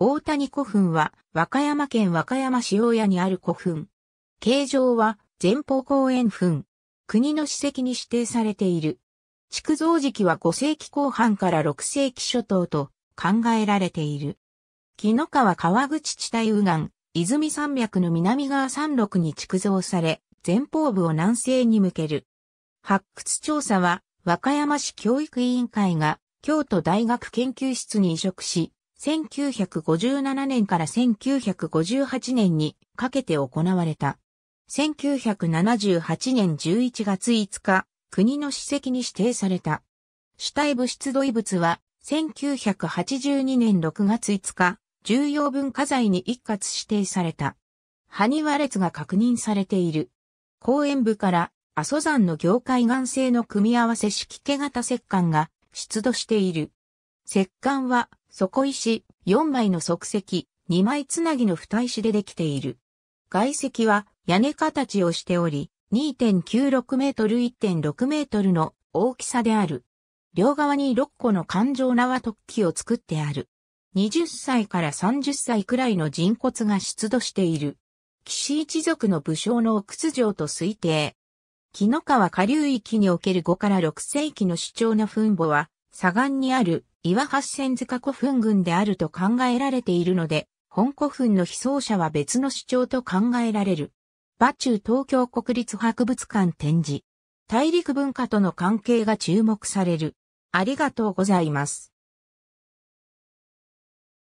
大谷古墳は和歌山県和歌山市大谷にある古墳。形状は前方後円墳。国の史跡に指定されている。築造時期は5世紀後半から6世紀初頭と考えられている。紀の川川口地帯右岸、泉山脈の南側山麓に築造され、前方部を南西に向ける。発掘調査は和歌山市教育委員会が京都大学研究室に移植し、1957年から1958年にかけて行われた。1978年11月5日、国の史跡に指定された。主体物質土遺物は、1982年6月5日、重要文化財に一括指定された。埴輪列が確認されている。公園部から阿蘇山の業界岩性の組み合わせ式毛型石棺が出土している。石棺は底石4枚の足石、2枚つなぎの二石でできている。外石は屋根形をしており、2.96メートル1.6メートルの大きさである。両側に6個の環状縄突起を作ってある。20歳から30歳くらいの人骨が出土している。岸一族の武将の屈城と推定。木の川下流域における5から6世紀の主張の墳墓は、左岸にある岩八千塚古墳群であると考えられているので、本古墳の被葬者は別の主張と考えられる。馬中東京国立博物館展示。大陸文化との関係が注目される。ありがとうございます。